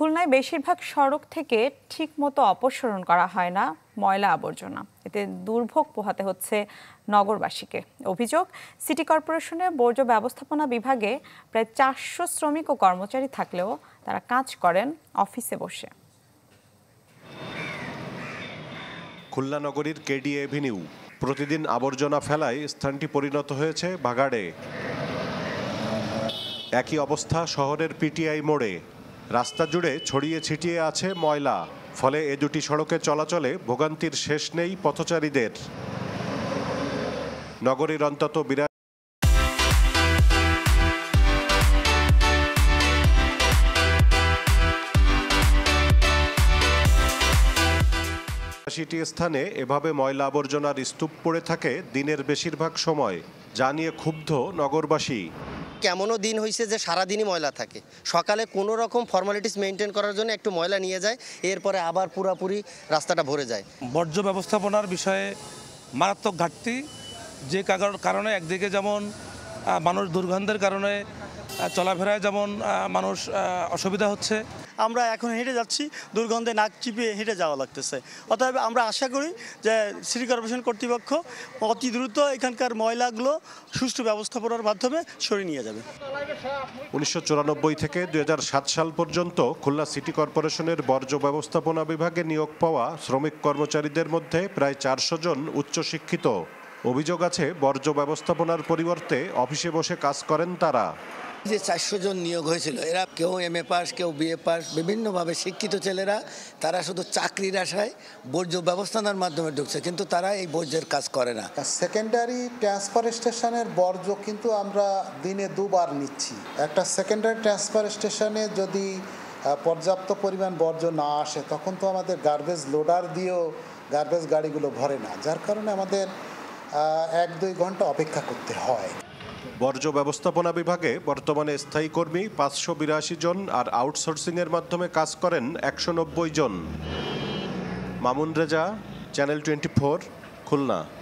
খুলনায় বেশিরভাগ সড়ক থেকে ঠিকমতো অপসরণ করা হয় না ময়লা আবর্জনা এতে দুর্ভোগ পোহাতে হচ্ছে নগরবাসীকে অভিযোগ সিটি কর্পোরেশনের বর্জ্য ব্যবস্থাপনা বিভাগে প্রায় চারশো শ্রমিক ও কর্মচারী থাকলেও তারা কাজ করেন অফিসে বসে খুলনা নগরীর কেডি এভিনিউ প্রতিদিন আবর্জনা ফেলায় স্থানটি পরিণত হয়েছে বাগাড়ে একই অবস্থা শহরের পিটিআই মোড়ে রাস্তা জুড়ে ছড়িয়ে ছিটিয়ে আছে ময়লা ফলে এ দুটি সড়কে চলাচলে ভোগান্তির শেষ নেই পথচারীদের নগরীর অন্তত বিরাট স্থানে এভাবে ময়লা আবর্জনার স্তূপ পড়ে থাকে দিনের বেশিরভাগ সময় যা নিয়ে ক্ষুব্ধ নগরবাসী কেমনও দিন হয়েছে যে সারাদিনই ময়লা থাকে সকালে কোনো রকম ফর্মালিটিস মেনটেন করার জন্য একটু ময়লা নিয়ে যায় এরপরে আবার পুরাপুরি রাস্তাটা ভরে যায় বর্জ্য ব্যবস্থাপনার বিষয়ে মারাত্মক ঘাটতি যে কারণে একদিকে যেমন মানুষ দুর্গন্ধের কারণে চলাফেরায় যেমন মানুষ অসুবিধা হচ্ছে আমরা এখন হেঁটে যাচ্ছি দুর্গন্ধে নাক চিপিয়ে হেঁটে যাওয়া লাগতেছে অতএব আমরা আশা করি যে সিটি কর্পোরেশন কর্তৃপক্ষ অতি দ্রুত এখানকার ময়লাগুলো সুষ্ঠু ব্যবস্থাপনার মাধ্যমে সরিয়ে নিয়ে যাবে উনিশশো থেকে দুই সাল পর্যন্ত খুলনা সিটি কর্পোরেশনের বর্জ্য ব্যবস্থাপনা বিভাগে নিয়োগ পাওয়া শ্রমিক কর্মচারীদের মধ্যে প্রায় চারশো জন উচ্চশিক্ষিত অভিযোগ আছে বর্জ্য ব্যবস্থাপনার পরিবর্তে অফিসে বসে কাজ করেন তারা যে চারশো জন নিয়োগ হয়েছিল এরা কেউ এম এ পাস কেউ বিএ পাস বিভিন্নভাবে শিক্ষিত ছেলেরা তারা শুধু চাকরির আশায় বর্জ্য ব্যবস্থাপনার মাধ্যমে ঢুকছে কিন্তু তারা এই বর্জ্যের কাজ করে না সেকেন্ডারি ট্রান্সফার স্টেশনের বর্জ্য কিন্তু আমরা দিনে দুবার নিচ্ছি একটা সেকেন্ডারি ট্রান্সফার স্টেশনে যদি পর্যাপ্ত পরিমাণ বর্জ্য না আসে তখন তো আমাদের গার্বেজ লোডার দিয়েও গার্বেজ গাড়িগুলো ভরে না যার কারণে আমাদের এক দুই ঘন্টা অপেক্ষা করতে হয় বর্জ্য ব্যবস্থাপনা বিভাগে বর্তমানে স্থায়ী কর্মী পাঁচশো বিরাশি জন আর আউটসোর্সিংয়ের মাধ্যমে কাজ করেন একশো নব্বই জন মামুন রেজা চ্যানেল টোয়েন্টি খুলনা